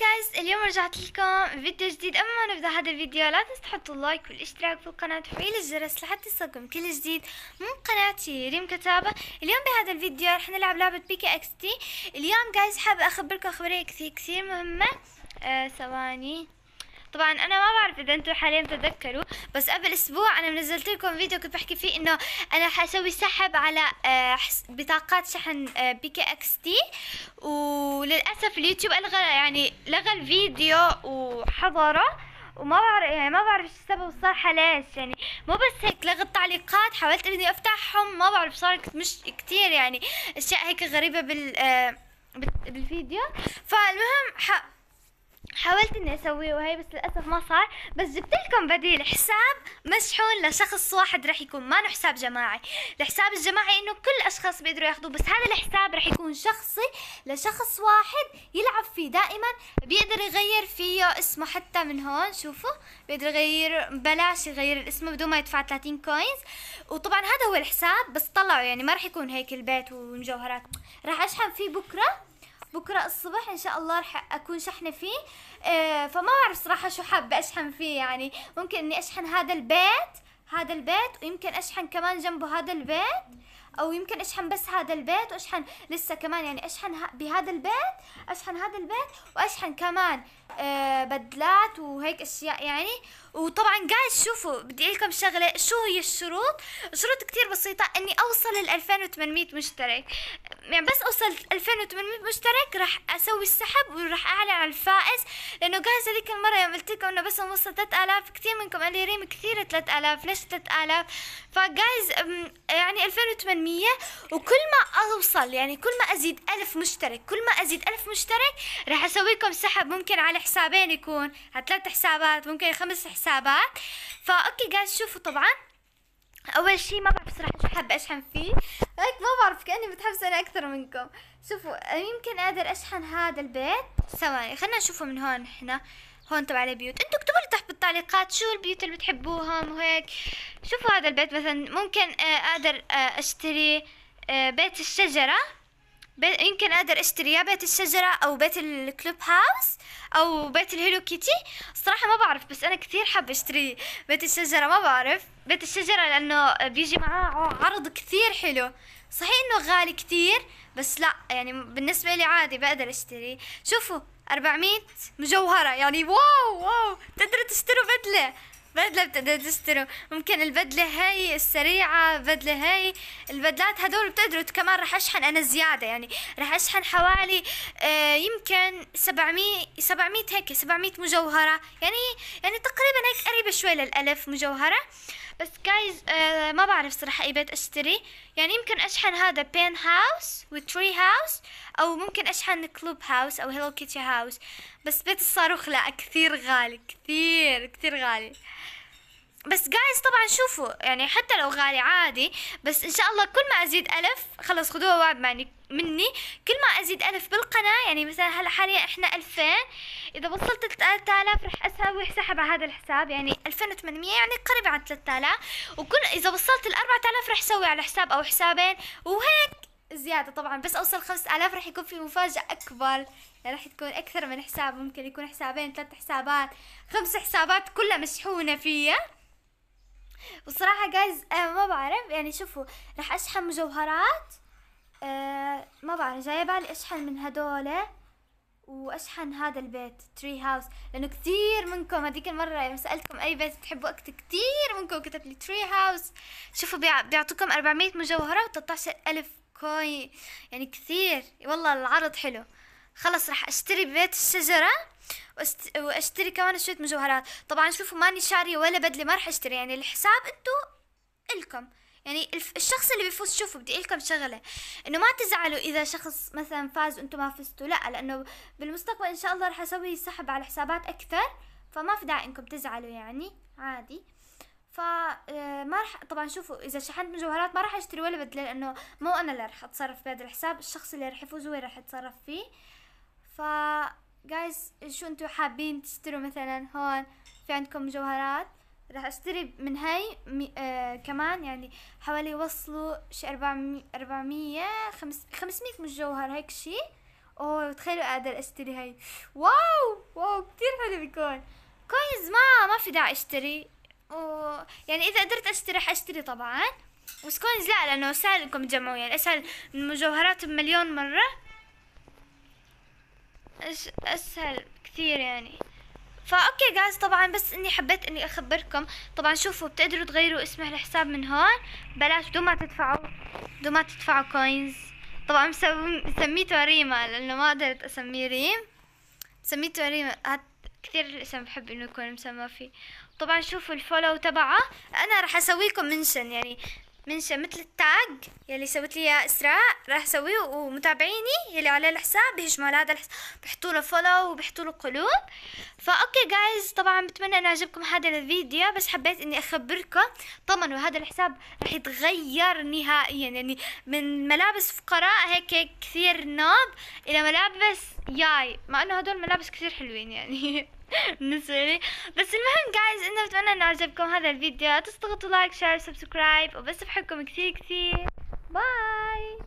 جايز اليوم رجعت لكم فيديو جديد قبل ما نبدا هذا الفيديو لا تنسوا تحطوا اللايك والاشتراك في القناه وتفعيل الجرس لحتى يصلكم كل جديد من قناتي ريم كتابه اليوم بهذا الفيديو رح نلعب لعبه بيكي اكس تي اليوم جايز حابه اخبركم خبريه كثير كثير مهمه آه ثواني طبعا انا ما بعرف اذا انتم حاليا تتذكروا بس قبل اسبوع انا نزلت لكم فيديو كنت بحكي فيه انه انا حسوي سحب على آه، بطاقات شحن آه، بي كي اكس تي وللاسف اليوتيوب الغى يعني لغى الفيديو وحضره وما بعرف يعني ما بعرف شو السبب الصراحة ليش يعني مو بس هيك لغى التعليقات حاولت اني افتحهم ما بعرف صار مش كتير يعني اشياء هيك غريبة بال آه، بالفيديو فالمهم حاولت اني اسويه وهي بس للاسف ما صار بس جبت لكم بديل حساب مسحون لشخص واحد راح يكون ما حساب جماعي الحساب الجماعي انه كل الاشخاص بيقدروا ياخذوه بس هذا الحساب راح يكون شخصي لشخص واحد يلعب فيه دائما بيقدر يغير فيه اسمه حتى من هون شوفوا بيقدر يغير بلاش يغير اسمه بدون ما يدفع 30 كوينز وطبعا هذا هو الحساب بس طلعوا يعني ما راح يكون هيك البيت ومجوهرات راح اشحن فيه بكره بكره الصبح ان شاء الله رح اكون شحنه فيه آه فما بعرف صراحه شو حابه اشحن فيه يعني ممكن اني اشحن هذا البيت هذا البيت ويمكن اشحن كمان جنبه هذا البيت او يمكن اشحن بس هذا البيت واشحن لسه كمان يعني اشحن بهذا البيت اشحن هذا البيت واشحن كمان أه بدلات وهيك اشياء يعني وطبعا قاعد شوفوا بدي اقول لكم شغله شو هي الشروط شروط كتير بسيطه اني اوصل ل 2800 مشترك يعني بس اوصل 2800 مشترك راح اسوي السحب وراح اعلن عن الفائز لانه جايز هذيك المره يوم قلت لكم انه بس نوصل 3000 كثير منكم قال لي ريم كثير 3000 ليش 3000 فجايز يعني 2800 بالمية وكل ما أوصل يعني كل ما أزيد ألف مشترك كل ما أزيد ألف مشترك راح أسوي لكم سحب ممكن على حسابين يكون على ثلاث حسابات ممكن خمس حسابات فأوكي جايز شوفوا طبعا اول شي ما بعرف صراحه شو حابه اشحن فيه هيك ما بعرف كاني متحمسه انا اكثر منكم شوفوا يمكن اقدر اشحن هذا البيت ثواني خلينا نشوفه من هون احنا هون تبع البيوت انتوا اكتبوا لي تحت بالتعليقات شو البيوت اللي بتحبوهم وهيك شوفوا هذا البيت مثلا ممكن آه، اقدر آه، اشتري آه، بيت الشجرة يمكن اقدر اشتري يا بيت الشجرة او بيت الكلوب هاوس او بيت الهيلو كيتي صراحة ما بعرف بس انا كثير حابة اشتري بيت الشجرة ما بعرف بيت الشجرة لانه بيجي معاه عرض كثير حلو صحيح انه غالي كثير بس لا يعني بالنسبة لي عادي بقدر اشتري شوفوا 400 مجوهرة يعني واو واو تقدروا تشتروا بدلة بدله بتقدروا تشتروا ممكن البدله هاي السريعه البدله هاي البدلات هدول بتقدروا كمان رح اشحن انا زياده يعني رح اشحن حوالي آه يمكن 700 700 هيك 700 مجوهره يعني يعني تقريبا هيك قريبه شوي للالف مجوهره بس جايز آه ما بعرف صراحه اي بيت اشتري يعني يمكن اشحن هذا بين هاوس وتري هاوس او ممكن اشحن كلوب هاوس او هيلو كيتي هاوس بس بيت الصاروخ لا كثير غالي كثير كثير غالي بس جايز طبعا شوفوا يعني حتى لو غالي عادي بس ان شاء الله كل ما ازيد الف خلص خذوها وعد معني مني كل ما ازيد الف بالقناة يعني مثلا هلا حاليا احنا الفين اذا وصلت 3000 رح اسوي حساب على هذا الحساب يعني 2800 يعني قريب عن 3000 وكل اذا وصلت ال 4000 رح اسوي على حساب او حسابين وهيك زيادة طبعا بس اوصل 5000 رح يكون في مفاجأة اكبر يعني رح تكون اكثر من حساب ممكن يكون حسابين ثلاث حسابات خمس حسابات كلها مشحونة فيا وصراحه جايز آه ما بعرف يعني شوفوا رح اشحن مجوهرات آه ما بعرف جايه بالي اشحن من هدول واشحن هذا البيت تري هاوس لانه كثير منكم هذيك المره يوم سالتكم اي بيت بتحبوا اكتب كثير منكم كتب لي تري هاوس شوفوا بيعطوكم 400 مجوهره و13000 كوين يعني كثير والله العرض حلو خلص رح اشتري بيت الشجره واشت... واشتري كمان شويه مجوهرات طبعا شوفوا ماني شاريه ولا بدله ما راح اشتري يعني الحساب انتو الكم يعني الشخص اللي بيفوز شوفوا بدي لكم شغله انه ما تزعلوا اذا شخص مثلا فاز وانتم ما فزتوا لا لانه بالمستقبل ان شاء الله راح اسوي سحب على حسابات اكثر فما في داعي انكم تزعلوا يعني عادي فما آه، راح طبعا شوفوا اذا شحنت مجوهرات ما راح اشتري ولا بدله لانه مو انا اللي راح اتصرف بهذا الحساب الشخص اللي راح يفوز هو راح يتصرف فيه ف جايز شو انتو حابين تشتروا مثلا هون في عندكم جوهرات راح اشتري من هاي مي آه كمان يعني حوالي وصلوا شي أربعمية خمس خمسمية هيك شي اوه تخيلوا قادر اشتري هاي واو واو كثير حلو بيكون كوينز ما ما في داعي اشتري و... يعني اذا قدرت اشتري حاشتري طبعا بس كوينز لا لانه سهل انكم تجمعوا يعني اسهل من مجوهرات بمليون مره اسهل كثير يعني فا اوكي جايز طبعا بس اني حبيت اني اخبركم طبعا شوفوا بتقدروا تغيروا اسم الحساب من هون بلاش بدون ما تدفعوا بدون ما تدفعوا كوينز طبعا سميته ريما لانه ما قدرت اسميه ريم سميته ريما هات كثير الاسم بحب انه يكون مسمى فيه طبعا شوفوا الفولو تبعه انا راح اسويكم منشن يعني من شمت التاج يلي سويت لي اياه اسراء راح اسويه ومتابعيني يلي على الحساب على هذا الحساب بحطوا له فولو وبحطوا له قلوب فاوكي جايز طبعا بتمنى انه عجبكم هذا الفيديو بس حبيت اني اخبركم طمنوا هذا الحساب راح يتغير نهائيا يعني من ملابس فقراء هيك كثير نوب الى ملابس ياي مع انه هدول ملابس كثير حلوين يعني بالنسبه لي بس المهم جايز انه بتمنى انه عجبكم هذا الفيديو تضغطوا لايك شير سبسكرايب بحبكم كثير كثير باي